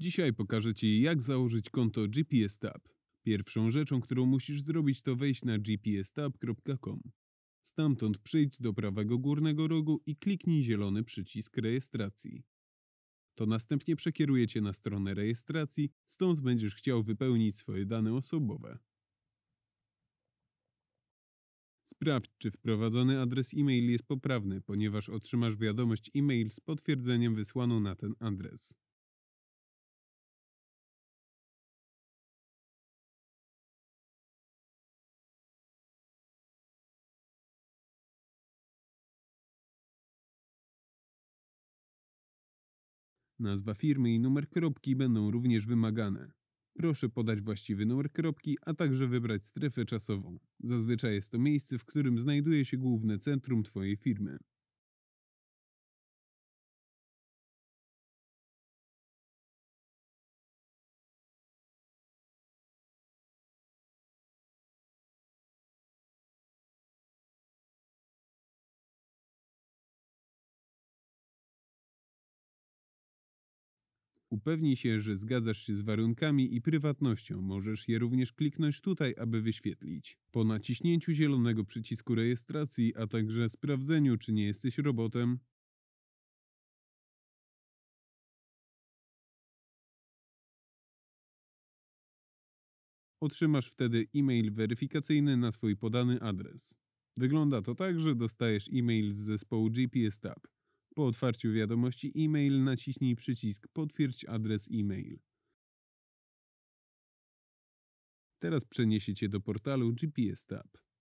Dzisiaj pokażę Ci, jak założyć konto GPS Tab. Pierwszą rzeczą, którą musisz zrobić, to wejść na gpstab.com. Stamtąd przyjdź do prawego górnego rogu i kliknij zielony przycisk rejestracji. To następnie przekieruje Cię na stronę rejestracji, stąd będziesz chciał wypełnić swoje dane osobowe. Sprawdź, czy wprowadzony adres e-mail jest poprawny, ponieważ otrzymasz wiadomość e-mail z potwierdzeniem wysłaną na ten adres. Nazwa firmy i numer kropki będą również wymagane. Proszę podać właściwy numer kropki, a także wybrać strefę czasową. Zazwyczaj jest to miejsce, w którym znajduje się główne centrum Twojej firmy. Upewnij się, że zgadzasz się z warunkami i prywatnością. Możesz je również kliknąć tutaj, aby wyświetlić. Po naciśnięciu zielonego przycisku rejestracji, a także sprawdzeniu, czy nie jesteś robotem, otrzymasz wtedy e-mail weryfikacyjny na swój podany adres. Wygląda to tak, że dostajesz e-mail z zespołu GPS Tab. Po otwarciu wiadomości e-mail naciśnij przycisk Potwierdź adres e-mail. Teraz przeniesie Cię do portalu GPS Tab.